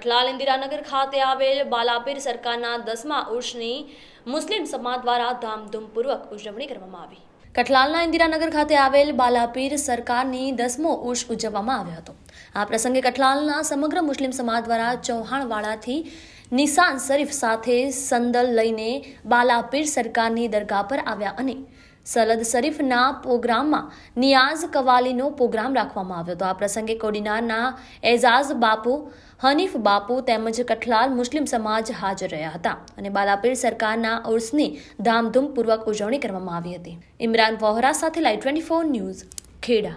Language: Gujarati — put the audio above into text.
અટલાલ ઇન્દિરાનગર ખાતે આવેલ બાલાપીર સરકારના દસમા ઉર્ષની મુસ્લિમ સમાજ દ્વારા ધામધૂમપૂર્વક ઉજવણી કરવામાં આવી કઠલાલના ઇન્દિરાનગર ખાતે આવેલ બાલાપીર સરકારની દસમો ઉર્ષ ઉજવવામાં આવ્યો હતો આ પ્રસંગે કઠલાલના સમગ્ર મુસ્લિમ સમાજ દ્વારા ચૌહાણવાળાથી નિશાન શરીફ સાથે સંદલ લઈને બાલાપીર સરકારની દરગાહ પર આવ્યા અને સલદ શરીફના પ્રોગ્રામમાં નિયાઝ કવાલીનો પ્રોગ્રામ રાખવામાં આવ્યો હતો આ પ્રસંગે કોડીનારના એઝાઝ બાપુ હનીફ બાપુ તેમજ કઠલાલ મુસ્લિમ સમાજ હાજર રહ્યા હતા અને બાલાપીર સરકારના ઉર્સની ધામધૂમપૂર્વક ઉજવણી કરવામાં આવી હતી ઇમરાન વોહરા સાથે લાઈ ટ્વેન્ટી ફોર ન્યૂઝ ખેડા